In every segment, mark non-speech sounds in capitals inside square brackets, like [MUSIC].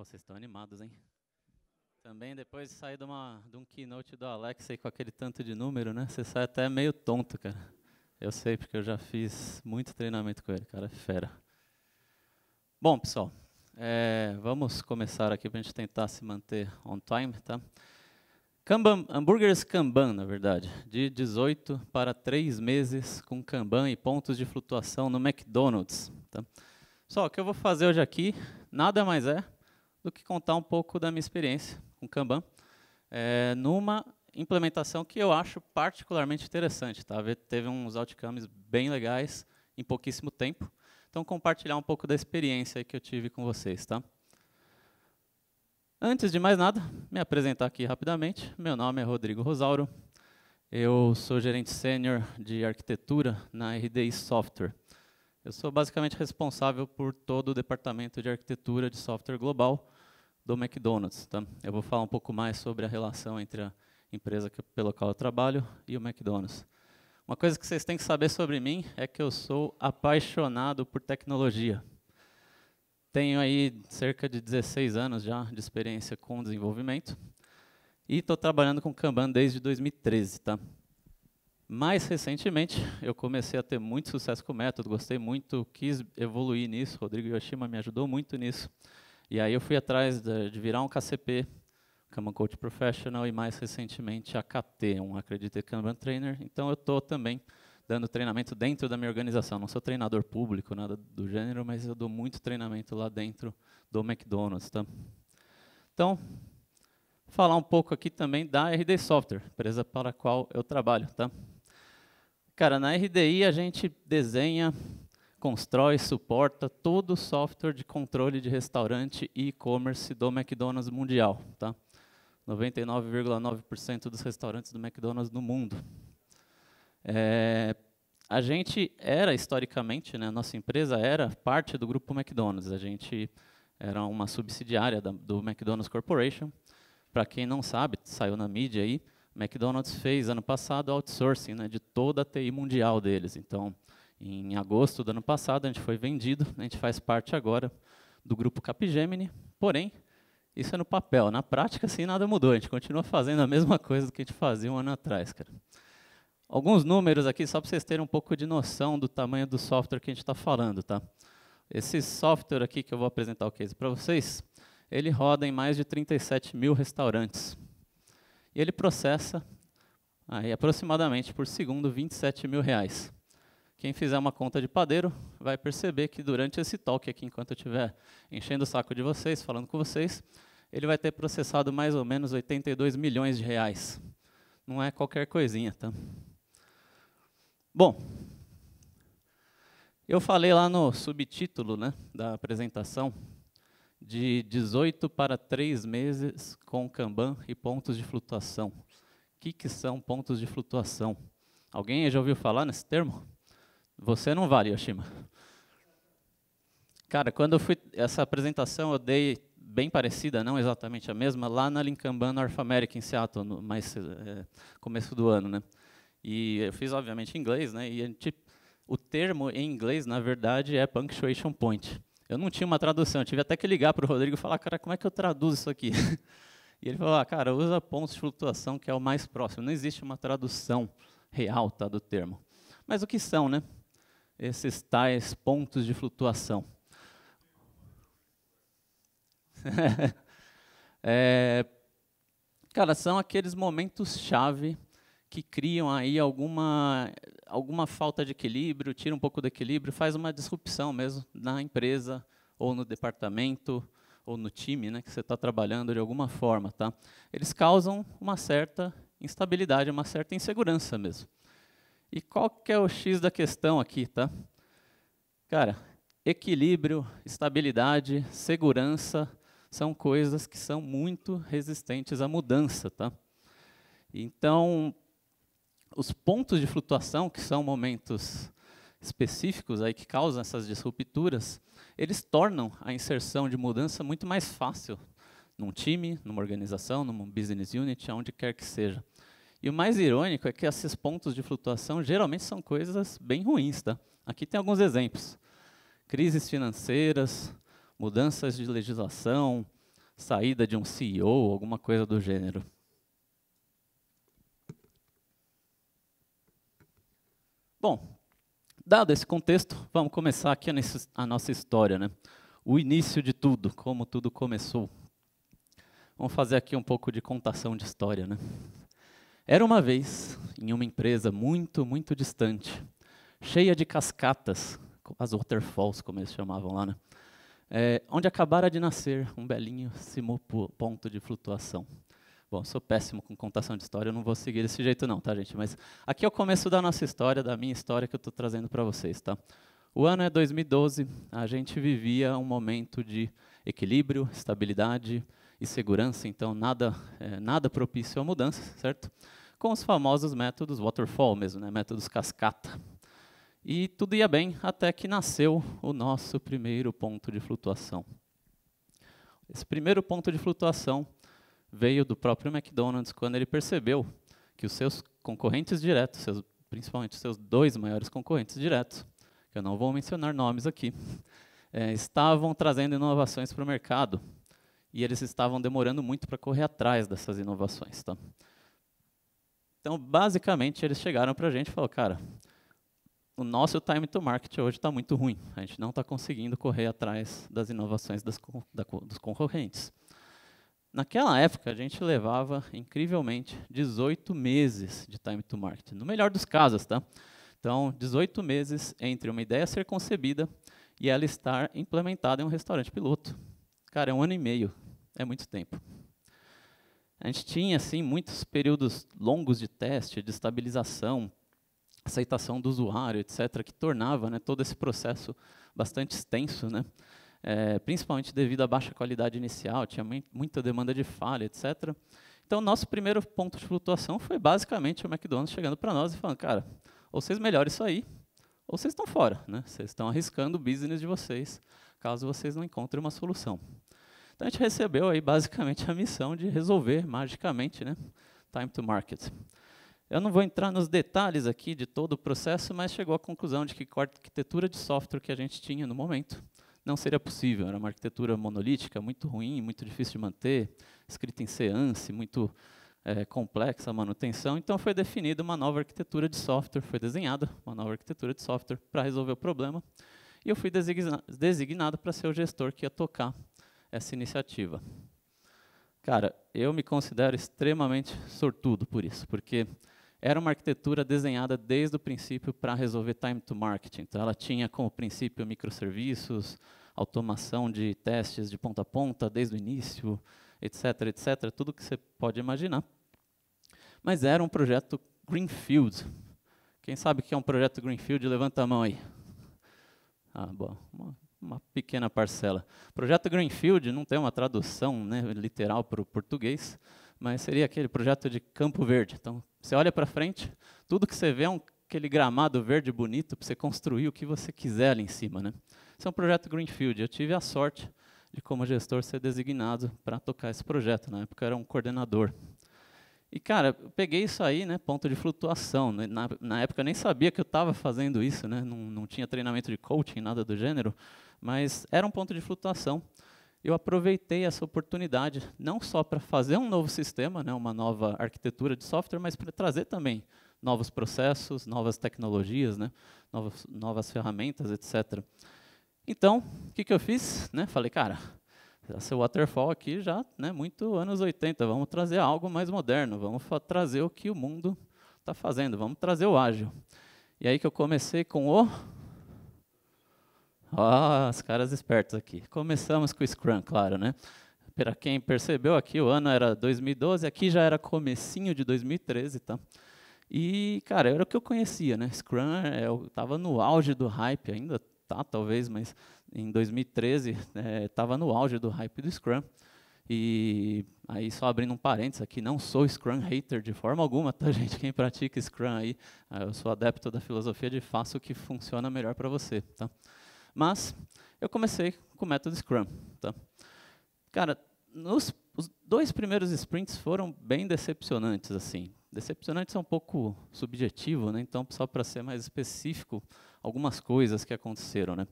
vocês estão animados, hein? Também depois de sair de, uma, de um keynote do Alex aí com aquele tanto de número, né? Você sai até meio tonto, cara. Eu sei porque eu já fiz muito treinamento com ele, cara, é fera. Bom, pessoal, é, vamos começar aqui para a gente tentar se manter on time, tá? Kanban, hambúrgueres Kanban, na verdade, de 18 para 3 meses com Kanban e pontos de flutuação no McDonald's. Tá? Só o que eu vou fazer hoje aqui nada mais é do que contar um pouco da minha experiência com Kanban, é, numa implementação que eu acho particularmente interessante. Tá? Teve uns outcomes bem legais em pouquíssimo tempo. Então, compartilhar um pouco da experiência que eu tive com vocês. Tá? Antes de mais nada, me apresentar aqui rapidamente. Meu nome é Rodrigo Rosauro. Eu sou gerente sênior de arquitetura na RDI Software. Eu sou basicamente responsável por todo o departamento de arquitetura de software global do McDonald's. Tá? Eu vou falar um pouco mais sobre a relação entre a empresa que, pela qual eu trabalho e o McDonald's. Uma coisa que vocês têm que saber sobre mim é que eu sou apaixonado por tecnologia. Tenho aí cerca de 16 anos já de experiência com desenvolvimento e estou trabalhando com Kanban desde 2013, tá? Mais recentemente, eu comecei a ter muito sucesso com o método, gostei muito, quis evoluir nisso. Rodrigo Yoshima me ajudou muito nisso. E aí eu fui atrás de, de virar um KCP, Kanban Coach Professional, e mais recentemente a KT, um Accredited Kanban Trainer. Então eu estou também dando treinamento dentro da minha organização. Não sou treinador público, nada do gênero, mas eu dou muito treinamento lá dentro do McDonald's. Tá? Então, falar um pouco aqui também da RD Software, empresa para a qual eu trabalho. Tá? Cara, na RDI a gente desenha, constrói, suporta todo o software de controle de restaurante e e-commerce do McDonald's mundial, tá? 99,9% dos restaurantes do McDonald's no mundo. É, a gente era, historicamente, né, a nossa empresa era parte do grupo McDonald's. A gente era uma subsidiária da, do McDonald's Corporation. Para quem não sabe, saiu na mídia aí, McDonald's fez ano passado outsourcing né, de toda a TI mundial deles. Então, em agosto do ano passado, a gente foi vendido, a gente faz parte agora do grupo Capgemini, porém, isso é no papel. Na prática, sim, nada mudou. A gente continua fazendo a mesma coisa que a gente fazia um ano atrás, cara. Alguns números aqui, só para vocês terem um pouco de noção do tamanho do software que a gente está falando, tá? Esse software aqui que eu vou apresentar o case para vocês, ele roda em mais de 37 mil restaurantes ele processa aí, aproximadamente por segundo 27 mil reais. Quem fizer uma conta de padeiro vai perceber que durante esse talk aqui, enquanto eu estiver enchendo o saco de vocês, falando com vocês, ele vai ter processado mais ou menos 82 milhões de reais. Não é qualquer coisinha, tá? Bom, eu falei lá no subtítulo né, da apresentação de 18 para 3 meses com Kanban e pontos de flutuação. O que, que são pontos de flutuação? Alguém já ouviu falar nesse termo? Você não vale, Yoshima. Cara, quando eu fui essa apresentação eu dei bem parecida, não exatamente a mesma, lá na Linkamban North America em Seattle, no mais é, começo do ano, né? E eu fiz obviamente em inglês, né? E a gente, o termo em inglês, na verdade, é punctuation point. Eu não tinha uma tradução, eu tive até que ligar para o Rodrigo e falar, cara, como é que eu traduzo isso aqui? [LAUGHS] E ele falou, ah, cara, usa pontos de flutuação, que é o mais próximo. Não existe uma tradução real tá, do termo. Mas o que são, né? Esses tais pontos de flutuação. [LAUGHS] é, cara, são aqueles momentos-chave que criam aí alguma alguma falta de equilíbrio, tira um pouco do equilíbrio, faz uma disrupção mesmo na empresa ou no departamento ou no time né, que você está trabalhando de alguma forma. Tá? Eles causam uma certa instabilidade, uma certa insegurança mesmo. E qual que é o X da questão aqui, tá? Cara, equilíbrio, estabilidade, segurança são coisas que são muito resistentes à mudança, tá? Então, os pontos de flutuação, que são momentos específicos aí que causam essas disrupturas, eles tornam a inserção de mudança muito mais fácil num time, numa organização, numa business unit, aonde quer que seja. E o mais irônico é que esses pontos de flutuação geralmente são coisas bem ruins, tá? Aqui tem alguns exemplos. Crises financeiras, mudanças de legislação, saída de um CEO, alguma coisa do gênero. Bom, dado esse contexto, vamos começar aqui a nossa história, né? O início de tudo, como tudo começou. Vamos fazer aqui um pouco de contação de história, né? Era uma vez, em uma empresa muito, muito distante, cheia de cascatas, as waterfalls, como eles chamavam lá, né? É, onde acabara de nascer um belinho ponto de flutuação. Bom, sou péssimo com contação de história, eu não vou seguir desse jeito não, tá, gente? Mas aqui é o começo da nossa história, da minha história que eu estou trazendo para vocês, tá? O ano é 2012, a gente vivia um momento de equilíbrio, estabilidade e segurança, então nada, é, nada propício a mudança, certo? Com os famosos métodos waterfall mesmo, né? métodos cascata. E tudo ia bem até que nasceu o nosso primeiro ponto de flutuação. Esse primeiro ponto de flutuação veio do próprio McDonald's quando ele percebeu que os seus concorrentes diretos, seus, principalmente os seus dois maiores concorrentes diretos, que eu não vou mencionar nomes aqui, é, [LAUGHS] estavam trazendo inovações para o mercado e eles estavam demorando muito para correr atrás dessas inovações. Tá? Então, basicamente, eles chegaram para a gente e falaram, cara, o nosso time to market hoje está muito ruim. A gente não está conseguindo correr atrás das inovações das, da, dos concorrentes. Naquela época, a gente levava, incrivelmente, 18 meses de time to market, no melhor dos casos. Tá? Então, 18 meses entre uma ideia ser concebida e ela estar implementada em um restaurante piloto. Cara, é um ano e meio, é muito tempo. A gente tinha, assim, muitos períodos longos de teste, de estabilização, aceitação do usuário, etc., que tornava né, todo esse processo bastante extenso, né? é, principalmente devido à baixa qualidade inicial, tinha muita demanda de falha, etc. Então, nosso primeiro ponto de flutuação foi basicamente o McDonald's chegando para nós e falando, cara, ou vocês melhoram isso aí, ou vocês estão fora, né? Vocês estão arriscando o business de vocês, caso vocês não encontrem uma solução. Então a gente recebeu aí basicamente a missão de resolver magicamente, né? Time to market. Eu não vou entrar nos detalhes aqui de todo o processo, mas chegou à conclusão de que com a arquitetura de software que a gente tinha no momento, não seria possível. Era uma arquitetura monolítica, muito ruim, muito difícil de manter, escrita em C muito é, complexa a manutenção. Então foi definida uma nova arquitetura de software, foi desenhada uma nova arquitetura de software para resolver o problema. E eu fui designa designado para ser o gestor que ia tocar essa iniciativa. Cara, eu me considero extremamente sortudo por isso, porque era uma arquitetura desenhada desde o princípio para resolver time to market. Então, ela tinha como princípio microserviços, automação de testes de ponta a ponta desde o início, etc, etc, tudo que você pode imaginar. Mas era um projeto Greenfield. Quem sabe o que é um projeto Greenfield, levanta a mão aí. Ah, bom, uma, uma pequena parcela. Projeto Greenfield não tem uma tradução né, literal para o português, mas seria aquele projeto de campo verde. Então, você olha para frente, tudo que você vê é um, aquele gramado verde bonito para você construir o que você quiser ali em cima. Né? Esse é um projeto Greenfield. Eu tive a sorte de, como gestor, ser designado para tocar esse projeto. Na época, eu era um coordenador. E, cara, eu peguei isso aí, né, ponto de flutuação. Na, na época eu nem sabia que eu estava fazendo isso, né, não, não tinha treinamento de coaching, nada do gênero, mas era um ponto de flutuação. Eu aproveitei essa oportunidade, não só para fazer um novo sistema, né, uma nova arquitetura de software, mas para trazer também novos processos, novas tecnologias, né, novas, novas ferramentas, etc. Então, o que, que eu fiz? Né? Falei, cara, esse waterfall aqui já né, muito anos 80, vamos trazer algo mais moderno, vamos trazer o que o mundo está fazendo, vamos trazer o ágil. E aí que eu comecei com o... Ah, os caras espertos aqui. Começamos com o Scrum, claro, né? Para quem percebeu aqui, o ano era 2012, aqui já era comecinho de 2013, tá? E, cara, era o que eu conhecia, né? Scrum, eu é estava no auge do hype ainda, tá, talvez, mas em 2013 estava é, no auge do hype do Scrum. E aí, só abrindo um parênteses aqui, não sou Scrum hater de forma alguma, tá, [LAUGHS] gente? Quem pratica Scrum aí, ah, eu sou adepto da filosofia de faça o que funciona melhor para você, tá? Mas eu comecei com o método Scrum, tá? Cara, nos, os dois primeiros sprints foram bem decepcionantes, assim. Decepcionantes é um pouco subjetivo, né? Então, só para ser mais específico, algumas coisas que aconteceram. Né?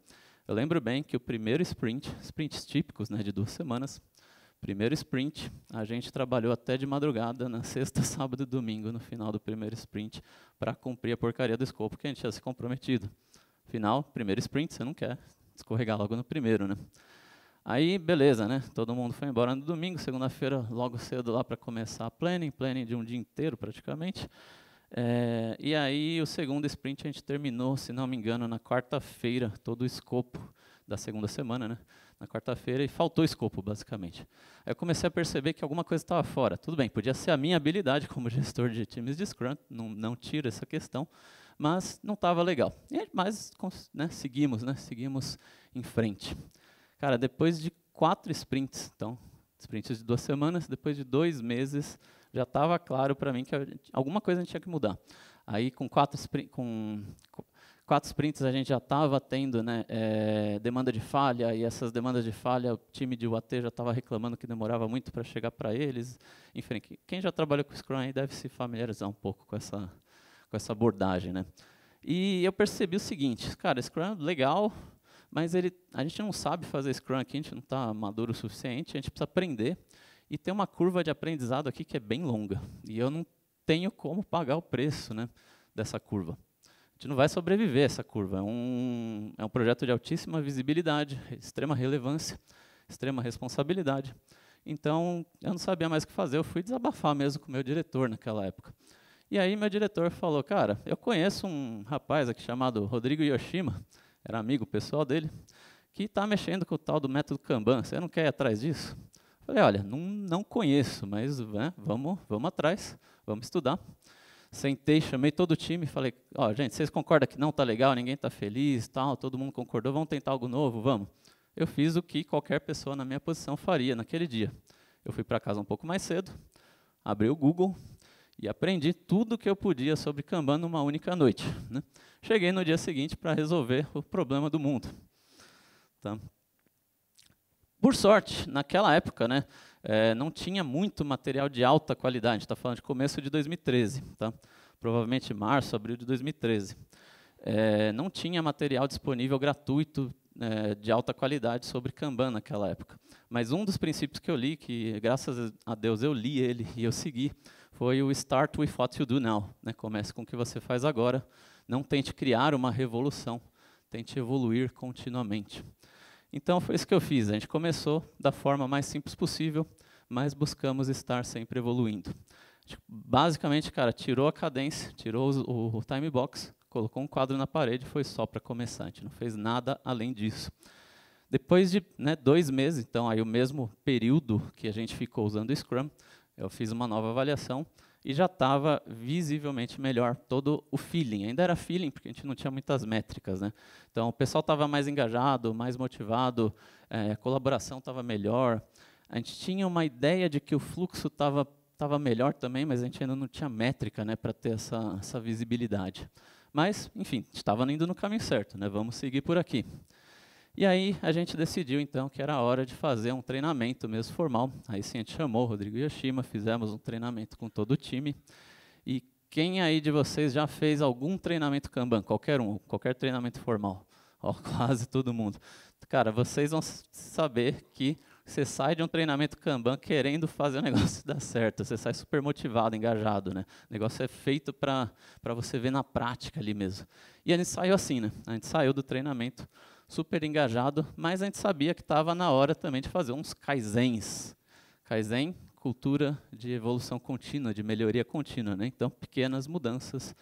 Eu lembro bem que o primeiro sprint, sprints típicos né, de duas semanas, primeiro sprint, a gente trabalhou até de madrugada, na [LAUGHS] sexta, sábado e domingo, no final do primeiro sprint, para cumprir a porcaria do escopo que a gente tinha se comprometido. Final, primeiro sprint, você não quer escorregar logo no primeiro, né? Aí, beleza, né? Todo mundo foi embora no domingo, segunda-feira, logo cedo lá para começar a planning, planning de um dia inteiro praticamente. É, e aí o segundo sprint a gente terminou, se não me engano, na quarta-feira, todo o escopo da segunda semana, né? Na quarta-feira e faltou escopo, basicamente. Aí eu comecei a perceber que alguma coisa estava fora. Tudo bem, podia ser a minha habilidade como [LAUGHS] gestor de times de Scrum, não, não tira essa questão, mas não estava legal. E, mas né, seguimos, né? Seguimos em frente. Cara, depois de quatro sprints, então, sprints de duas semanas, depois de dois meses, já estava claro para mim que eu, alguma coisa a gente tinha que mudar. Aí, com quatro, com, quatro sprints a gente já estava tendo né, é, demanda de falha, e essas demandas de falha, o time de UAT já estava reclamando que demorava muito para chegar para eles. Enfim, quem já trabalha com Scrum aí deve se familiarizar um pouco com essa, com essa abordagem. Né? E eu percebi o seguinte, cara, Scrum legal, mas ele, a gente não sabe fazer Scrum aqui, a gente não está maduro o suficiente, a gente precisa aprender. E tem uma curva de aprendizado aqui que é bem longa. E eu não tenho como pagar o preço né, dessa curva. A gente não vai sobreviver a essa curva. É um, é um projeto de altíssima visibilidade, extrema relevância, extrema responsabilidade. Então, eu não sabia mais o que fazer, eu fui desabafar mesmo com o meu diretor naquela época. E aí meu diretor falou, cara, eu conheço um rapaz aqui chamado Rodrigo Yoshima, era amigo pessoal dele, que está mexendo com o tal do método Kanban, você não quer ir atrás disso? Falei, olha, não, não conheço, mas né, vamos, vamos atrás, vamos estudar. Sentei, chamei todo o time, falei, ó, oh, gente, vocês concordam que não tá legal, ninguém tá feliz, tal, todo mundo concordou, vamos tentar algo novo, vamos. Eu fiz o que qualquer pessoa na minha posição faria naquele dia. Eu fui para casa um pouco mais cedo, abri o Google e aprendi tudo o que eu podia sobre Kanban numa única noite. Né? Cheguei no dia seguinte para resolver o problema do mundo. Tá? Por sorte, naquela época, né, é, não tinha muito material de alta qualidade. Está falando de começo de 2013, tá? Provavelmente março, abril de 2013. É, não tinha material disponível gratuito é, de alta qualidade sobre Kanban naquela época. Mas um dos princípios que eu li, que graças a Deus eu li ele e eu segui, foi o Start with What You Do Now. Né? Comece com o que você faz agora. Não tente criar uma revolução, tente evoluir continuamente. Então foi isso que eu fiz. A gente começou da forma mais simples possível, mas buscamos estar sempre evoluindo. Basicamente, cara, tirou a cadência, tirou o, o time box, colocou um quadro na parede, foi só para começar. A gente não fez nada além disso. Depois de né, dois meses, então aí o mesmo período que a gente ficou usando o Scrum, eu fiz uma nova avaliação e já estava visivelmente melhor todo o feeling. Ainda era feeling, porque a gente não tinha muitas métricas. Né? Então, o pessoal estava mais engajado, mais motivado, é, a colaboração estava melhor. A gente tinha uma ideia de que o fluxo estava tava melhor também, mas a gente ainda não tinha métrica né, para ter essa, essa visibilidade. Mas, enfim, estava indo no caminho certo, né? vamos seguir por aqui. E aí a gente decidiu então que era hora de fazer um treinamento mesmo formal. Aí sim a gente chamou o Rodrigo Yoshima, fizemos um treinamento com todo o time. E quem aí de vocês já fez algum treinamento Kanban? Qualquer um, qualquer treinamento formal. Ó, [LAUGHS] quase todo mundo. Cara, vocês vão saber que você sai de um treinamento Kanban querendo fazer o [LAUGHS] negócio dar certo. Você sai super motivado, engajado, né? O negócio é feito para você ver na prática ali mesmo. E a gente saiu assim, né? A gente saiu do treinamento super engajado, mas a gente sabia que estava na hora também de fazer uns kaizens. Kaizen, cultura de evolução contínua, de melhoria contínua. Né? Então, pequenas mudanças,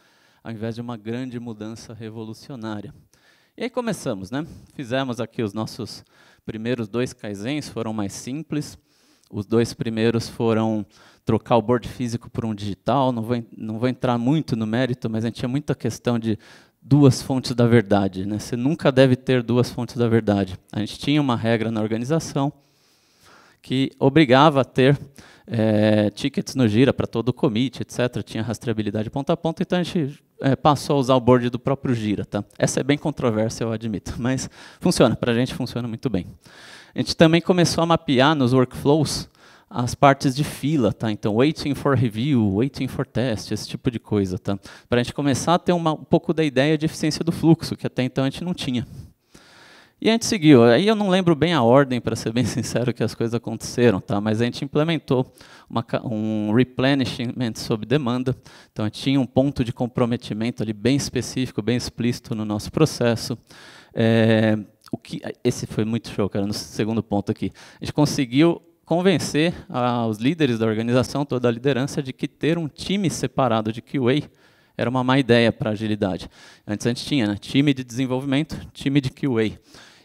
ao invés de uma grande mudança revolucionária. E aí começamos, né? Fizemos aqui os nossos primeiros dois kaizens, foram mais simples. Os dois primeiros foram trocar o board físico por um digital. Não vou, não vou entrar muito no mérito, mas a gente tinha muita questão de duas fontes da verdade. Né? Você nunca deve ter duas fontes da verdade. A gente tinha uma regra na organização que obrigava a ter é, tickets no gira para todo o commit, etc. Tinha rastreabilidade ponta a ponta, então a gente é, passou a usar o board do próprio gira. Tá? Essa é bem controversa, eu admito, mas funciona. Para a gente funciona muito bem. A gente também começou a mapear nos workflows as partes de fila, tá? Então, waiting for review, waiting for test, esse tipo de coisa, tá? Para a gente começar a ter uma, um pouco da ideia de eficiência do fluxo, que até então a gente não tinha. E a gente seguiu. Aí eu não lembro bem a ordem, para ser bem [LAUGHS] sincero, que as coisas aconteceram, tá? Mas a gente implementou uma, um replenishment sob demanda. Então, a gente tinha um ponto de comprometimento ali bem específico, bem explícito no nosso processo. É, o que, esse foi muito show, cara, no segundo ponto aqui. A gente conseguiu convencer os líderes da organização, toda a liderança, de que ter um time separado de QA era uma má ideia para agilidade. Antes a gente tinha né, time de desenvolvimento, time de QA.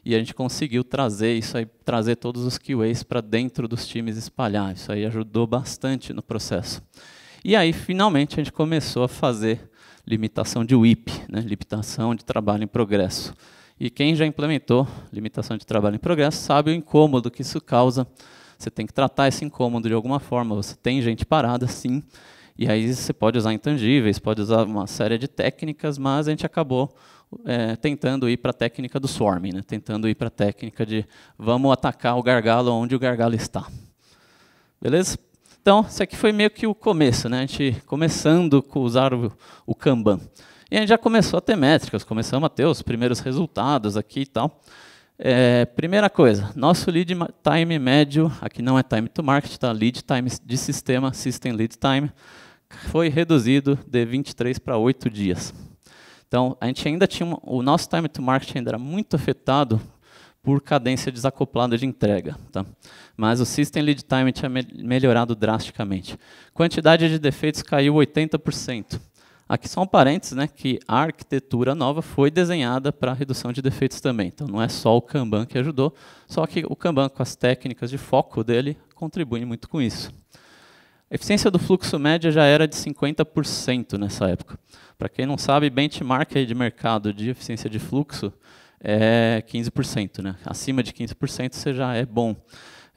E a gente conseguiu trazer isso aí, trazer todos os QAs para dentro dos times espalhar. Isso aí ajudou bastante no processo. E aí, finalmente, a gente começou a fazer limitação de WIP, né, limitação de trabalho em progresso. E quem já implementou limitação de trabalho em progresso sabe o incômodo que isso causa você tem que tratar esse incômodo de alguma forma. Você tem gente parada, sim. E aí você pode usar intangíveis, pode usar uma série de técnicas, mas a gente acabou é, tentando ir para a técnica do swarming, né? tentando ir para a técnica de vamos atacar o gargalo onde o gargalo está. Beleza? Então, isso aqui foi meio que o começo, né? a gente começando a usar o, o Kanban. E a gente já começou a ter métricas, começamos a ter os primeiros resultados aqui e tal. É, primeira coisa, nosso lead time médio, aqui não é time to market, tá? lead time de sistema, system lead time, foi reduzido de 23 para 8 dias. Então, a gente ainda tinha, o nosso time to market ainda era muito afetado por cadência desacoplada de entrega. Tá? Mas o System Lead Time tinha melhorado drasticamente. Quantidade de defeitos caiu 80%. Aqui só um parênteses, né, que a arquitetura nova foi desenhada para redução de defeitos também. Então não é só o Kanban que ajudou, só que o Kanban com as técnicas de foco dele contribui muito com isso. A eficiência do fluxo média já era de 50% nessa época. Para quem não sabe, benchmark de mercado de eficiência de fluxo é 15%, né? Acima de 15% você já é bom.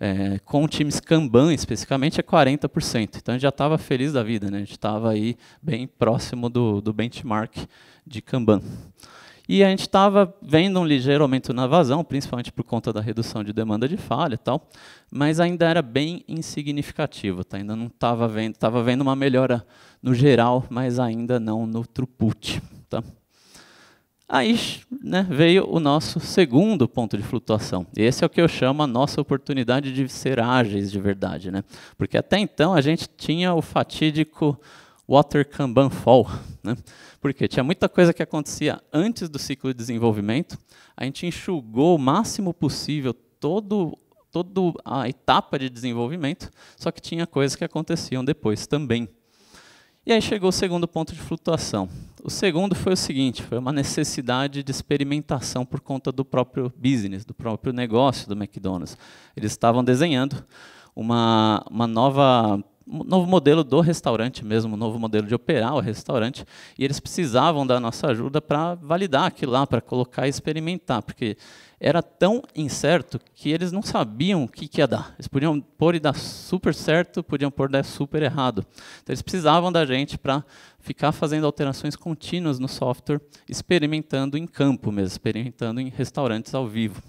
É, com o time Scamban, especificamente, é 40%. Então, a gente já estava feliz da vida, né? a gente estava aí bem próximo do, do benchmark de Kanban. E a gente estava vendo um ligeiro aumento na vazão, principalmente por conta da redução de demanda de falha e tal, mas ainda era bem insignificativo, tá? ainda não estava vendo, estava vendo uma melhora no geral, mas ainda não no throughput. Tá? Aí né, veio o nosso segundo ponto de flutuação. Esse é o que eu chamo a nossa oportunidade de ser ágeis de verdade. Né? Porque até então a gente tinha o fatídico Water Kanban Fall. Né? Porque tinha muita coisa que acontecia antes do ciclo de desenvolvimento, a gente enxugou o máximo possível todo toda a etapa de desenvolvimento, só que tinha coisas que aconteciam depois também. E aí chegou o segundo ponto de flutuação. O segundo foi o seguinte: foi uma necessidade de experimentação por conta do próprio business, do próprio negócio do McDonald's. Eles estavam desenhando uma, uma nova novo modelo do restaurante mesmo, novo modelo de operar o restaurante, e eles precisavam da nossa ajuda para validar aquilo lá, para colocar e experimentar, porque era tão incerto que eles não sabiam o que, que ia dar. Eles podiam pôr e dar super certo, podiam pôr e dar super errado. Então eles precisavam da gente para ficar fazendo alterações contínuas no software, experimentando em campo mesmo, experimentando em restaurantes ao vivo.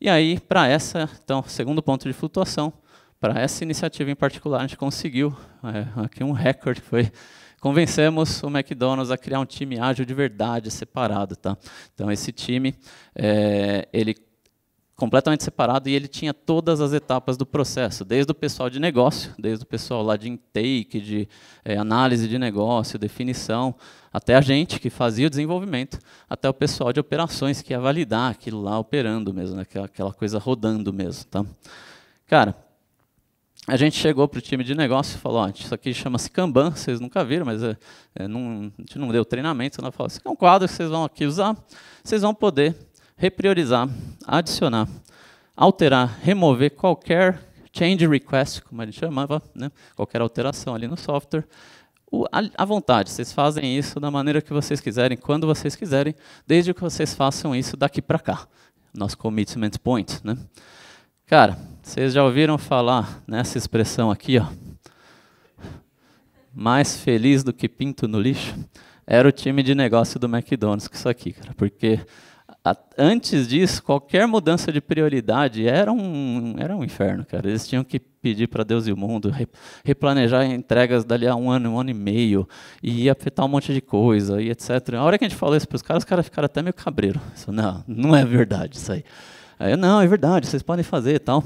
E aí, para essa, então, segundo ponto de flutuação, para essa iniciativa em particular, a gente conseguiu é, aqui um recorde foi convencemos o McDonald's a criar um time ágil de verdade, separado, tá? Então esse time é, ele completamente separado e ele tinha todas as etapas do processo, desde o pessoal de negócio, desde o pessoal lá de intake, de é, análise de negócio, definição, até a gente que fazia o desenvolvimento, até o pessoal de operações que ia validar aquilo lá operando mesmo, né, aquela, aquela coisa rodando mesmo, tá? Cara, a gente chegou para o time de negócio e falou, isso aqui chama-se Kanban, vocês nunca viram, mas é, é, não, a gente não deu treinamento, ela falou, isso aqui é um quadro que vocês vão aqui usar, vocês vão poder repriorizar, adicionar, alterar, remover qualquer change request, como a gente chamava, né, qualquer alteração ali no software, à vontade, vocês fazem isso da maneira que vocês quiserem, quando vocês quiserem, desde que vocês façam isso daqui para cá, nosso commitment point. Né? Cara, vocês já ouviram falar nessa expressão aqui, ó? Mais feliz do que pinto no lixo? Era o time de negócio do McDonald's que isso aqui, cara, porque a, antes disso, qualquer mudança de prioridade era um, era um inferno, cara. Eles tinham que pedir para Deus e o mundo, re, replanejar entregas dali a um ano, um ano e meio, e ia afetar um monte de coisa, e etc. A hora que a gente falou isso para os caras, os caras ficaram até meio cabreiro. Isso, não, não é verdade isso aí. Aí eu, não, é verdade, vocês podem fazer e tal.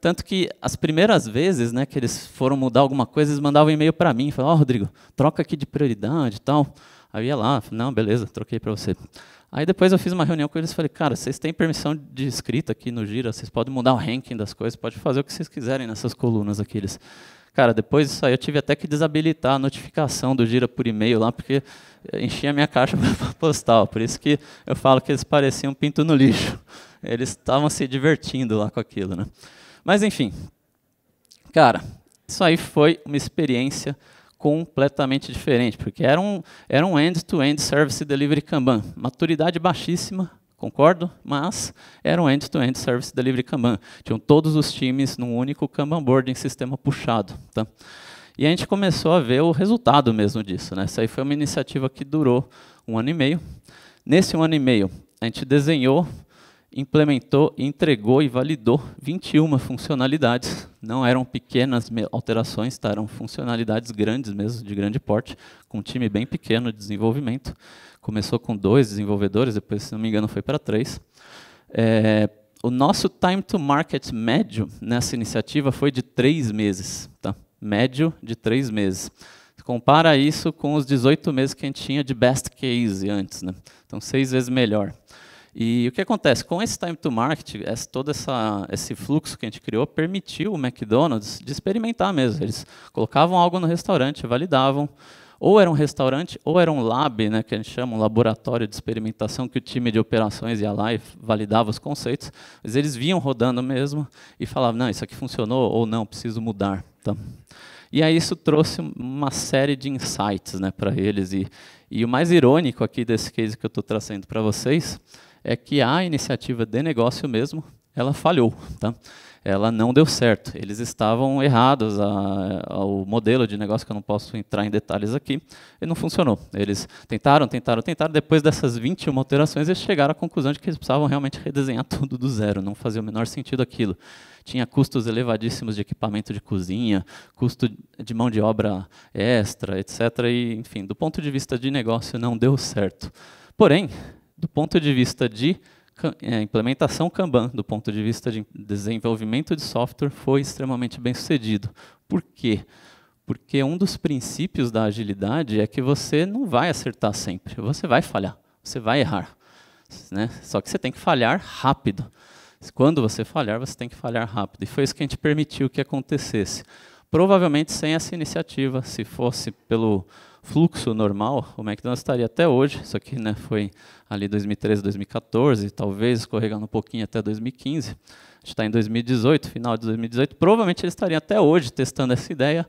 Tanto que as primeiras vezes né, que eles foram mudar alguma coisa, eles mandavam um e-mail para mim, falavam, ó, oh, Rodrigo, troca aqui de prioridade e tal. Aí eu ia lá, não, beleza, troquei para você. Aí depois eu fiz uma reunião com eles e falei, cara, vocês têm permissão de escrita aqui no Gira, vocês podem mudar o ranking das coisas, pode fazer o que vocês quiserem nessas colunas aqui. Eles, cara, depois disso aí eu tive até que desabilitar a notificação do Gira por e-mail lá, porque enchia a minha caixa [LAUGHS] postal. Por isso que eu falo que eles pareciam um pinto no lixo. Eles estavam se divertindo lá com aquilo, né? Mas enfim, cara, isso aí foi uma experiência completamente diferente, porque era um era um end-to-end -end service delivery Kanban, maturidade baixíssima, concordo, mas era um end-to-end -end service delivery Kanban. Tinham todos os times num único Kanban board em sistema puxado, tá? E a gente começou a ver o resultado mesmo disso, né? Essa aí foi uma iniciativa que durou um ano e meio. Nesse um ano e meio, a gente desenhou implementou, entregou e validou 21 funcionalidades. Não eram pequenas alterações, tá? eram funcionalidades grandes mesmo, de grande porte, com um time bem pequeno de desenvolvimento. Começou com dois desenvolvedores, depois, se não me engano, foi para três. É, o nosso time to market médio nessa iniciativa foi de três meses. Tá? Médio de três meses. Compara isso com os 18 meses que a gente tinha de best case antes. Né? Então, seis vezes melhor. E o que acontece? Com esse time to market, essa, todo essa, esse fluxo que a gente criou permitiu o McDonald's de experimentar mesmo. Eles colocavam algo no restaurante, validavam. Ou era um restaurante, ou era um lab, né, que a gente chama, um laboratório de experimentação, que o time de operações ia lá e validava os conceitos. Mas eles vinham rodando mesmo e falavam, não, isso aqui funcionou, ou não, preciso mudar. Então, e aí isso trouxe uma série de insights né, para eles. E, e o mais irônico aqui desse case que eu estou trazendo para vocês é que a iniciativa de negócio mesmo, ela falhou, tá? Ela não deu certo. Eles estavam errados ao modelo de negócio que eu não posso entrar em detalhes aqui, e não funcionou. Eles tentaram, tentaram, tentaram, depois dessas 21 alterações eles chegaram à conclusão de que eles precisavam realmente redesenhar [LAUGHS] tudo do zero, não fazia o menor sentido aquilo. Tinha custos elevadíssimos de equipamento de cozinha, custo de mão de obra extra, etc. E, enfim, do ponto de vista de negócio não deu certo. Porém, do ponto de vista de é, implementação Kanban, do ponto de vista de desenvolvimento de software, foi extremamente bem sucedido. Por quê? Porque um dos princípios da agilidade é que você não vai acertar sempre, você vai falhar, você vai errar. Né? Só que você tem que falhar rápido. Quando você falhar, você tem que falhar rápido. E foi isso que a gente permitiu que acontecesse. Provavelmente sem essa iniciativa, se fosse pelo fluxo normal, o McDonald's estaria até hoje, isso aqui né, foi ali 2013, 2014, talvez escorregando um pouquinho até 2015, a gente está em 2018, final de 2018, provavelmente eles estariam até hoje testando essa ideia,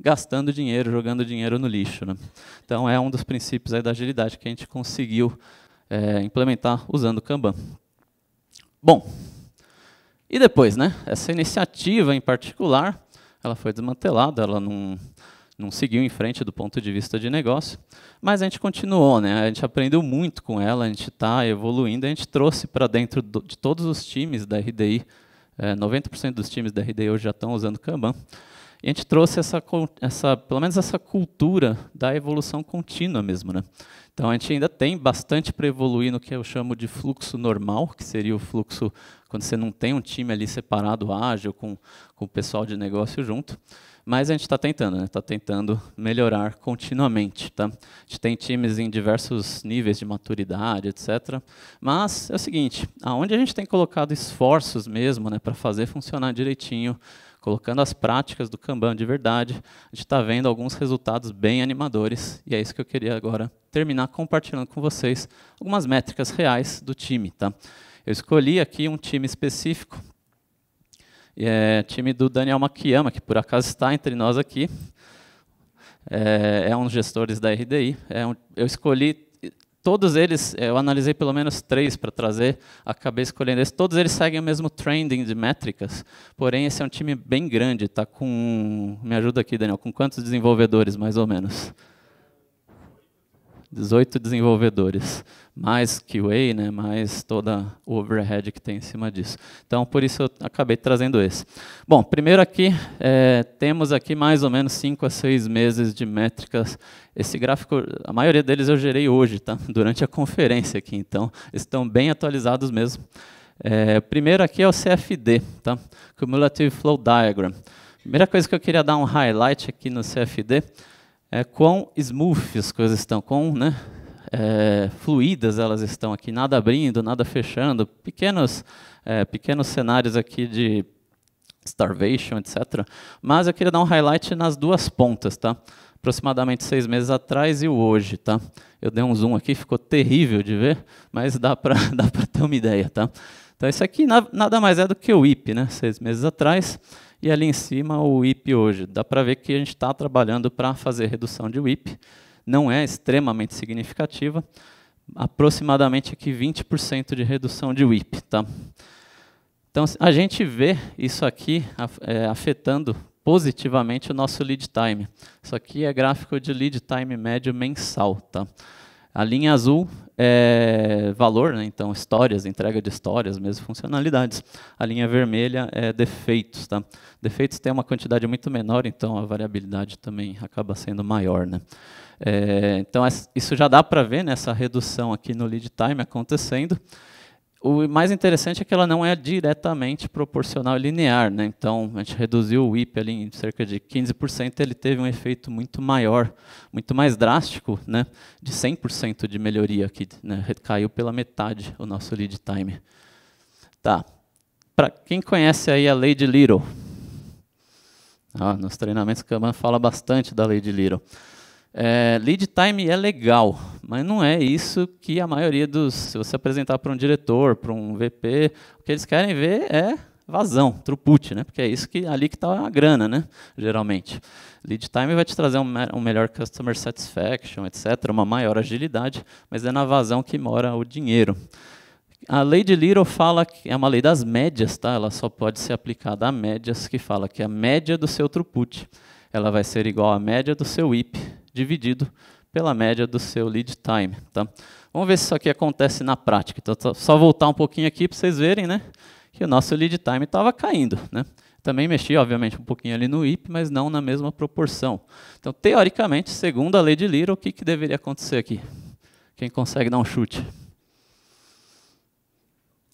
gastando dinheiro, jogando dinheiro no lixo. Né? Então é um dos princípios da agilidade que a gente conseguiu é, implementar usando o Kanban. Bom, e depois, né? Essa iniciativa em particular, ela foi desmantelada, ela não não seguiu em frente do ponto de vista de negócio, mas a gente continuou, né? A gente aprendeu muito com ela, a gente está evoluindo, a gente trouxe para dentro do, de todos os times da RDI, é, 90% dos times da RDI hoje já estão usando Kanban, e a gente trouxe essa, essa, pelo menos essa cultura da evolução contínua mesmo, né? Então a gente ainda tem bastante para evoluir no que eu chamo de fluxo normal, que seria o fluxo quando você não tem um time ali separado, ágil, com, com o pessoal de negócio junto. Mas a gente está tentando, está né? Tá tentando melhorar continuamente. Tá? A gente tem times em diversos níveis de maturidade, etc. Mas é o seguinte, aonde a gente tem colocado esforços mesmo né, para fazer funcionar direitinho, colocando as práticas do Kanban de verdade, a gente está vendo alguns resultados bem animadores, e é isso que eu queria agora terminar compartilhando com vocês algumas métricas reais do time. Tá? Eu escolhi aqui um time específico é, time do Daniel Makiyama, que por acaso está entre nós aqui. É, é um dos gestores da RDI. É um, eu escolhi todos eles, eu analisei pelo menos três para trazer, acabei escolhendo esses Todos eles seguem o mesmo trending de métricas, porém esse é um time bem grande, está com, me ajuda aqui, Daniel, com quantos desenvolvedores mais ou menos? 18 desenvolvedores, mais QA, né, mais toda o overhead que tem em cima disso. Então, por isso eu acabei trazendo esse. Bom, primeiro aqui, é, temos aqui mais ou menos 5 a 6 meses de métricas. Esse gráfico, a maioria deles eu gerei hoje, tá? [LAUGHS] durante a conferência aqui, então estão bem atualizados mesmo. É, primeiro aqui é o CFD, tá? Cumulative Flow Diagram. Primeira coisa que eu queria dar um highlight aqui no CFD é, quão smooth as coisas estão, quão né, é, fluídas elas estão aqui, nada abrindo, nada fechando, pequenos, é, pequenos cenários aqui de starvation, etc. Mas eu queria dar um highlight nas duas pontas, tá? Aproximadamente seis meses atrás e o hoje, tá? Eu dei um zoom aqui, ficou terrível de ver, mas dá para [LAUGHS] dá ter uma ideia, tá? Então isso aqui nada mais é do que o IP, né? Seis meses atrás e ali em cima o WIP hoje. Dá para ver que a gente está trabalhando para fazer redução de WIP. Não é extremamente significativa, aproximadamente aqui 20% de redução de WIP. Tá? Então, assim, a gente vê isso aqui é, afetando positivamente o nosso lead time. Isso aqui é gráfico de lead time médio mensal. Tá? A linha azul é valor, né? então histórias, entrega de histórias, mesmo funcionalidades. A linha vermelha é defeitos. Tá? Defeitos tem uma quantidade muito menor, então a variabilidade também acaba sendo maior. Né? É, então isso já dá para ver né? Essa redução aqui no lead time acontecendo. O mais interessante é que ela não é diretamente proporcional e linear. Né? Então, a gente reduziu o IP ali em cerca de 15%, ele teve um efeito muito maior, muito mais drástico, né? de 100% de melhoria, que né? caiu pela metade o nosso lead time. Tá. Para quem conhece aí a lei de Little, ah, nos treinamentos Kanban fala bastante da lei de Little. É, lead time é legal, mas não é isso que a maioria dos. Se você apresentar para um diretor, para um VP, o que eles querem ver é vazão, throughput, né? Porque é isso que ali que está a grana, né? Geralmente, lead time vai te trazer um, um, melhor customer satisfaction, etc., uma maior agilidade, mas é na vazão que mora o dinheiro. A lei de Little fala que é uma lei das médias, tá? Ela só pode ser aplicada a médias que fala que é a média do seu throughput ela vai ser igual à média do seu IP dividido pela média do seu lead time. Tá? Vamos ver se isso aqui acontece na prática. Então, só voltar um pouquinho aqui para vocês verem né, que o nosso lead time estava caindo. Né? Também mexi, obviamente, um pouquinho ali no IP, mas não na mesma proporção. Então, teoricamente, segundo a lei de Little, o que, que deveria acontecer aqui? Quem consegue dar um chute?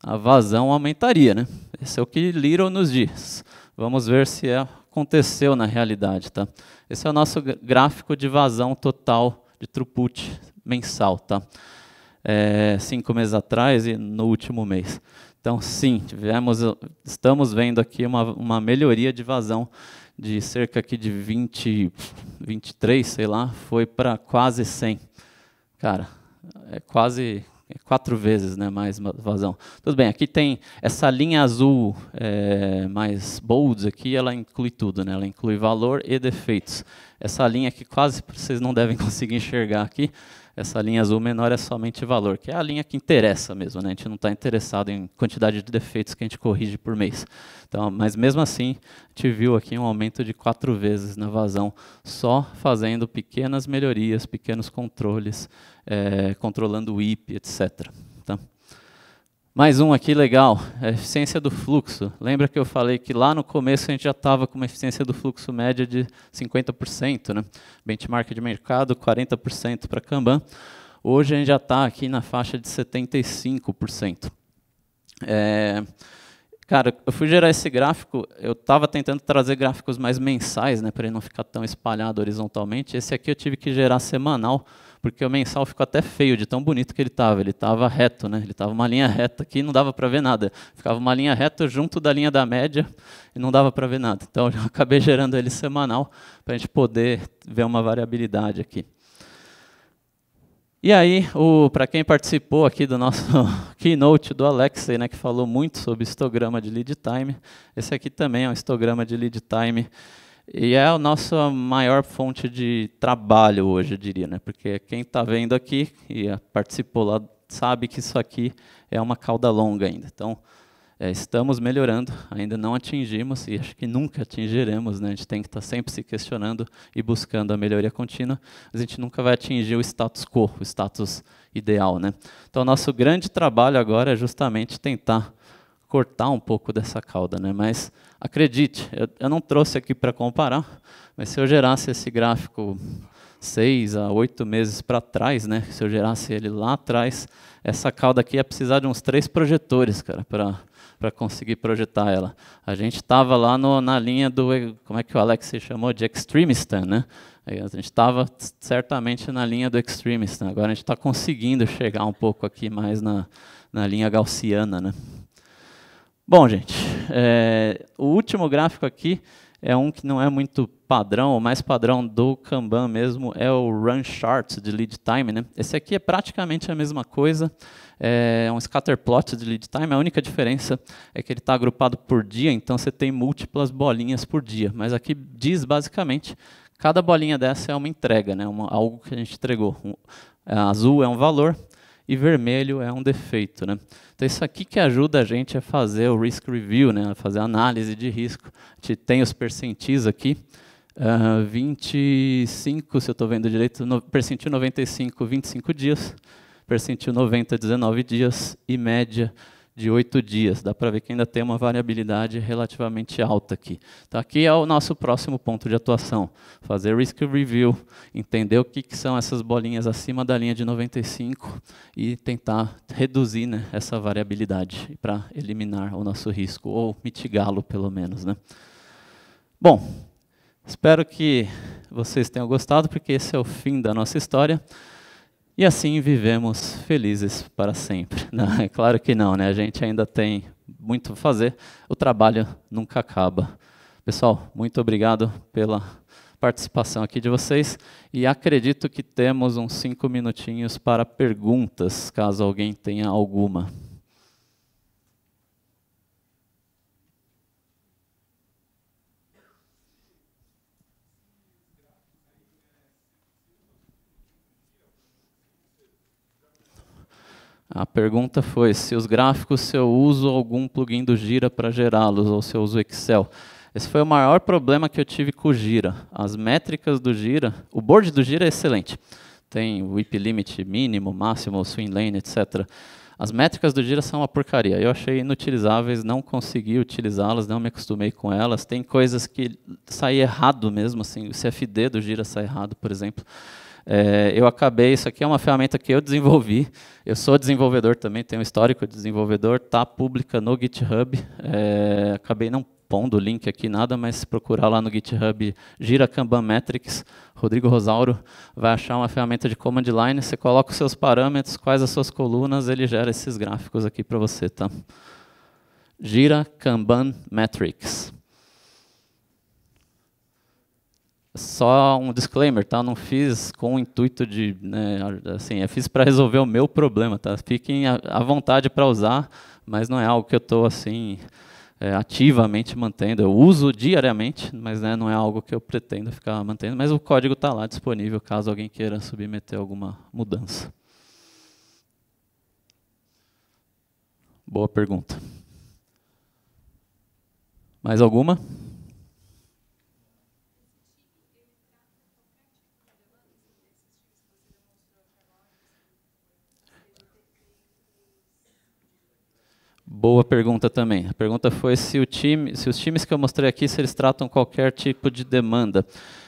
A vazão aumentaria, né? Esse é o que Little nos diz. Vamos ver se é, aconteceu na realidade. Tá? Esse é o nosso gráfico de vazão total de throughput mensal. Tá? É, cinco meses atrás e no último mês. Então, sim, tivemos, estamos vendo aqui uma, uma melhoria de vazão de cerca aqui de 20, 23, sei lá, foi para quase 100. Cara, é quase quatro vezes né, mais vazão. Tudo bem, aqui tem essa linha azul é, mais bold aqui, ela inclui tudo, né? ela inclui valor e defeitos. Essa linha aqui quase vocês não devem [LAUGHS] conseguir enxergar aqui, essa linha azul menor é somente valor, que é a linha que interessa mesmo, né? A gente não está interessado em quantidade de defeitos que a gente corrige por mês. Então, mas mesmo assim, a gente viu aqui um aumento de quatro vezes na vazão, só fazendo pequenas melhorias, pequenos controles, é, controlando o IP, etc. Então, tá? Mais um aqui legal, a é, eficiência do fluxo. Lembra que eu falei que lá no começo a gente já estava com uma eficiência do fluxo média de 50%, né? Benchmark de mercado 40% para Kanban. Hoje a gente já está aqui na faixa de 75%. É, cara, eu fui gerar esse gráfico, eu estava tentando trazer gráficos mais mensais, né, para ele não ficar tão espalhado horizontalmente. Esse aqui eu tive que gerar semanal, porque o mensal ficou até feio de tão bonito que ele estava. Ele estava reto, né? ele estava uma linha reta aqui e não dava para ver nada. Ficava uma linha reta junto da linha da média e não dava para ver nada. Então [LAUGHS] eu acabei gerando ele semanal para a gente poder ver uma variabilidade aqui. E aí, para quem participou aqui do nosso [LAUGHS] keynote do Alexei, né, que falou muito sobre histograma de lead time, esse aqui também é um histograma de lead time e é a nossa maior fonte de trabalho hoje, eu diria, né? porque quem está vendo aqui e participou lá sabe que isso aqui é uma cauda longa ainda. Então, é, estamos melhorando, ainda não atingimos e acho que nunca atingiremos. Né? A gente tem que estar tá sempre se questionando e buscando a melhoria contínua, mas a gente nunca vai atingir o status quo, o status ideal. Né? Então, nosso grande trabalho agora é justamente tentar cortar um pouco dessa cauda, né? Mas acredite, eu, eu não trouxe aqui para comparar, mas se eu gerasse esse gráfico seis a oito meses para trás, né? Se eu gerasse ele lá atrás, essa cauda aqui ia precisar de uns três projetores, cara, para para conseguir projetar ela. A gente estava lá no, na linha do, como é que o Alex se chamou, de extremistan, né? A gente estava certamente na linha do extremistan. Agora a gente está conseguindo chegar um pouco aqui mais na, na linha gaussiana, né? Bom, gente, é, o último gráfico aqui é um que não é muito padrão, o mais padrão do Kanban mesmo é o Run Chart de Lead Time. Né? Esse aqui é praticamente a mesma coisa, é um scatter plot de Lead Time, a única diferença é que ele está agrupado por dia, então você tem múltiplas bolinhas por dia, mas aqui diz basicamente, cada bolinha dessa é uma entrega, né? Uma, algo que a gente entregou. Um, azul é um valor, e vermelho é um defeito. Né? Então, isso aqui que ajuda a gente a fazer o risk review, né? a fazer a análise de risco. A gente tem os percentis aqui, uh, ah, 25, se eu estou vendo direito, no, percentil 95, 25 dias, percentil 90, 19 dias, e média de oito dias. Dá para ver que ainda tem uma variabilidade relativamente alta aqui. Então, aqui é o nosso próximo ponto de atuação: fazer risk review, entender o que, que são essas bolinhas acima da linha de 95 e tentar reduzir né, essa variabilidade para eliminar o nosso risco, ou mitigá-lo pelo menos. Né? Bom, espero que vocês tenham gostado, porque esse é o fim da nossa história. E assim vivemos felizes para sempre. [LAUGHS] Não, é claro que não, né? A gente ainda tem muito a fazer. O trabalho nunca acaba. Pessoal, muito obrigado pela participação aqui de vocês e acredito que temos uns cinco minutinhos para perguntas, caso alguém tenha alguma. A pergunta foi se os gráficos, se eu uso algum plugin do Gira para gerá-los, ou se eu uso Excel. Esse foi o maior problema que eu tive com o Gira. As métricas do Gira, o board do Gira é excelente. Tem o IP limit mínimo, máximo, swing lane, etc. As métricas do Gira são uma porcaria. Eu achei inutilizáveis, não consegui utilizá-las, não me acostumei com elas. Tem coisas que saem errado mesmo, assim, o CFD do Gira sai errado, por exemplo. É, eu acabei, isso aqui é uma ferramenta que eu desenvolvi. Eu sou desenvolvedor também, tenho um histórico de desenvolvedor, está pública no GitHub. É, acabei não pondo o link aqui, nada, mas se procurar lá no GitHub Gira Kanban Metrics, Rodrigo Rosauro vai achar uma ferramenta de command line, você coloca os seus parâmetros, quais as suas colunas, ele gera esses gráficos aqui para você, tá? Gira Kanban Metrics. Só um disclaimer, tá? não fiz com o intuito de, né, assim, eu é fiz para resolver o meu problema, tá? Fiquem à vontade para usar, mas não é algo que eu estou assim é, ativamente mantendo. Eu uso diariamente, mas né, não é algo que eu pretendo ficar mantendo. Mas o código está lá disponível caso alguém queira submeter alguma mudança. Boa pergunta. Mais alguma? Boa pergunta também. A pergunta foi se, time, se os times que eu mostrei aqui, se eles tratam qualquer tipo de demanda.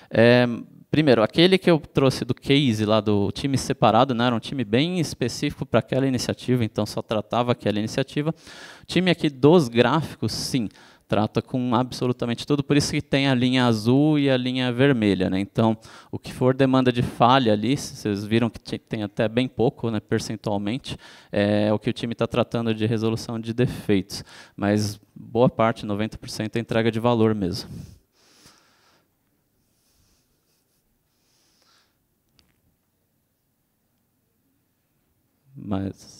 É, primeiro, aquele que eu trouxe do case lá do time separado, né, era um time bem específico para aquela iniciativa, então só tratava aquela iniciativa. O time aqui dos gráficos, sim trata com absolutamente tudo, por isso que tem a linha azul e a linha vermelha. Né? Então, o que for demanda de falha ali, vocês viram que tem até bem pouco, né, percentualmente, é o que o time está tratando de resolução de defeitos. Mas boa parte, 90%, é entrega de valor mesmo. Mas...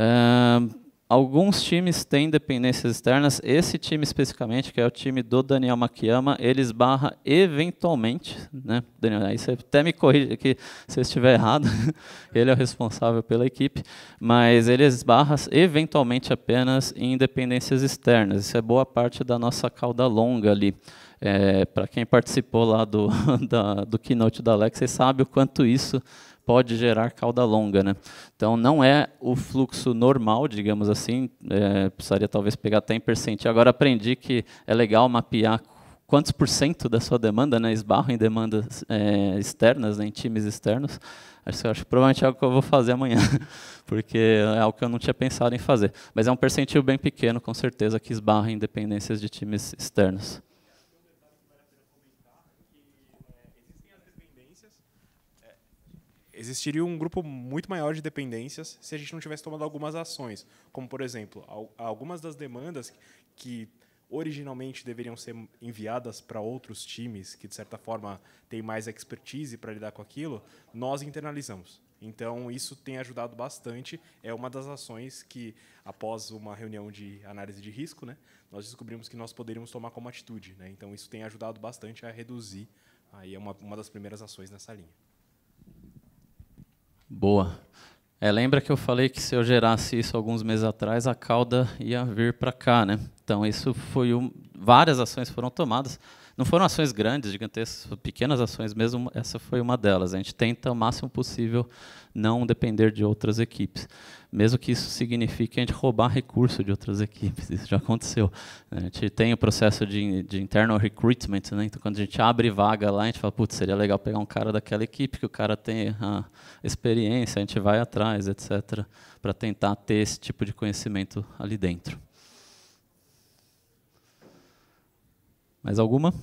Eh, Alguns times têm dependências externas. Esse time especificamente, que é o time do Daniel Maquiama, ele esbarra eventualmente, né? Daniel, aí você até me corrija aqui se eu estiver errado. [LAUGHS] ele é o responsável pela equipe, mas ele esbarra eventualmente apenas em dependências externas. Isso é boa parte da nossa cauda longa ali. É, Para quem participou lá do, [LAUGHS] da, do keynote da Alex, sabe o quanto isso pode gerar cauda longa. Né? Então, não é o fluxo normal, digamos assim, é, precisaria talvez pegar até em percentil. Agora, aprendi que é legal mapear quantos por cento da sua demanda né, em demandas é, externas, né, em times externos. Acho, acho que provavelmente é algo que eu vou fazer amanhã, [LAUGHS] porque é algo que eu não tinha pensado em fazer. Mas é um percentil bem pequeno, com certeza, que esbarra em dependências de times externos. existiria um grupo muito maior de dependências se a gente não tivesse tomado algumas ações, como, por exemplo, algumas das demandas que originalmente deveriam ser enviadas para outros times que, de certa forma, têm mais expertise para lidar com aquilo, nós internalizamos. Então, isso tem ajudado bastante. É uma das ações que, após uma reunião de análise de risco, né, nós descobrimos que nós poderíamos tomar como atitude. Né? Então, isso tem ajudado bastante a reduzir. Aí é uma, uma das primeiras ações nessa linha. Boa. É, lembra que eu falei que se eu gerasse isso alguns meses atrás, a cauda ia vir para cá, né? Então isso foi um, várias ações foram tomadas. Não foram ações grandes, gigantescas, pequenas ações mesmo, essa foi uma delas. A gente tenta o máximo possível não depender de outras equipes. Mesmo que isso signifique a gente roubar recurso de outras equipes, [LAUGHS] isso já aconteceu. A gente tem o processo de, de internal recruitment, né? então quando a gente abre vaga lá, a gente fala, putz, seria legal pegar um cara daquela equipe, que o cara tem a ah, experiência, a gente vai atrás, etc., para tentar ter esse tipo de conhecimento ali dentro. Mais alguma?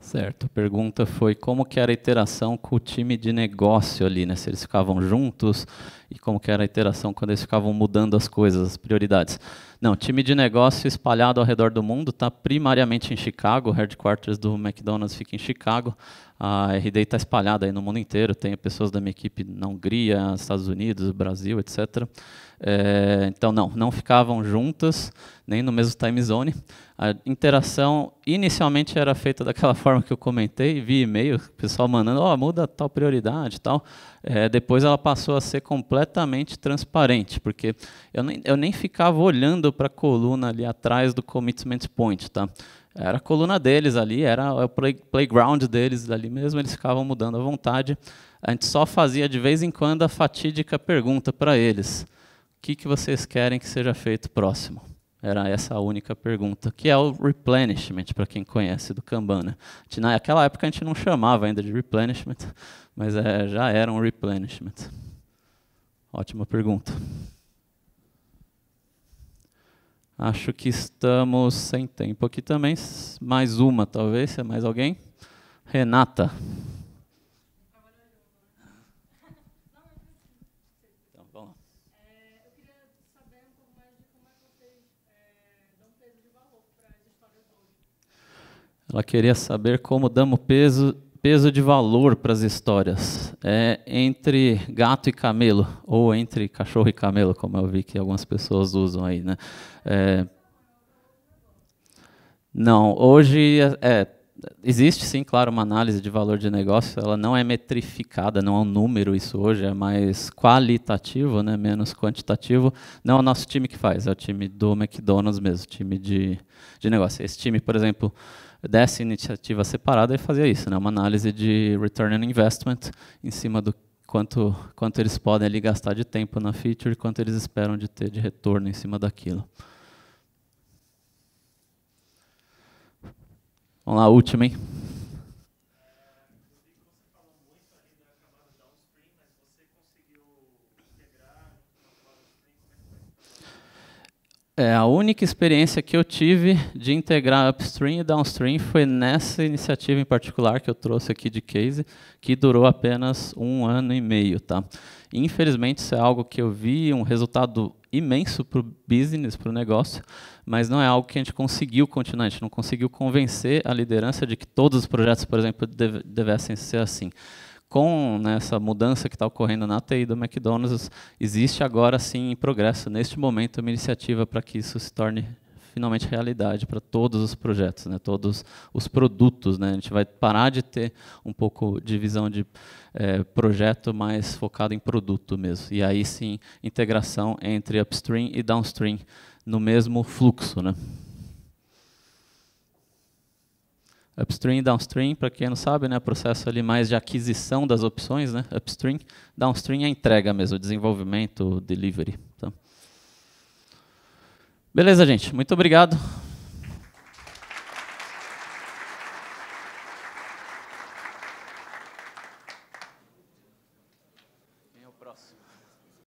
Certo. A pergunta foi como que era a interação com o time de negócio ali, né? Se eles ficavam juntos e como que era a interação quando eles ficavam mudando as coisas, as prioridades. Não, time de negócio espalhado ao redor do mundo está primariamente em Chicago. O headquarters do McDonald's fica em Chicago. A RD está espalhada aí no mundo inteiro. Tenho pessoas da minha equipe na Hungria, Estados Unidos, Brasil, etc. É, então, não, não ficavam juntas, nem no mesmo time zone. A interação inicialmente era feita daquela [LAUGHS] forma que eu comentei, via e-mail, o pessoal mandando, ó, oh, muda tal prioridade e tal é, depois ela passou a ser completamente transparente, porque eu nem, eu nem ficava olhando para a coluna ali atrás do commitment point, tá? Era a coluna deles ali, era o play, playground deles ali mesmo, eles ficavam mudando à vontade. A gente só fazia de vez em quando a fatídica pergunta para eles: o que, que vocês querem que seja feito próximo? Era essa a única pergunta, que é o replenishment, para quem conhece do Kanban. Né? naquela época a gente não chamava ainda de replenishment, mas é, já era um replenishment. Ótima pergunta. Acho que estamos sem tempo aqui também. Mais uma, talvez, se é mais alguém. Renata. Ela queria saber como damos peso, peso de valor para as histórias. É entre gato e camelo, ou entre cachorro e camelo, como eu vi que algumas pessoas usam aí, né? É, não, hoje é, é, existe sim, claro, uma análise de valor de negócio, ela não é metrificada, não é um número isso hoje, é mais qualitativo, né, menos quantitativo. Não é o nosso time que faz, é o time do McDonald's mesmo, time de, de negócio. Esse time, por exemplo, dessa iniciativa separada e fazia isso, né? uma análise de return on investment em cima do quanto, quanto eles podem ali gastar de tempo na feature e quanto eles esperam de ter de retorno em cima daquilo. Vamos lá, última, hein? É, a única experiência que eu tive de integrar upstream e downstream foi nessa iniciativa em particular que eu trouxe aqui de case, que durou apenas um ano e meio. Tá? Infelizmente, isso é algo que eu vi um resultado imenso para o business, para o negócio, mas não é algo que a gente conseguiu continuar, a gente não conseguiu convencer a liderança de que todos os projetos, por exemplo, devessem ser assim com né, essa mudança que está ocorrendo na TI do McDonald's, existe agora sim em progresso, neste momento, uma iniciativa para que isso se torne finalmente realidade para todos os projetos, né, todos os produtos. Né, a gente vai parar de ter um pouco de visão de é, projeto mais focado em produto mesmo. E aí sim, integração entre upstream e downstream no mesmo fluxo. Né. Upstream e downstream, para quem não sabe, né, processo ali mais de aquisição das opções, né, upstream. Downstream é entrega mesmo, desenvolvimento, delivery. Então, Beleza, gente. Muito obrigado.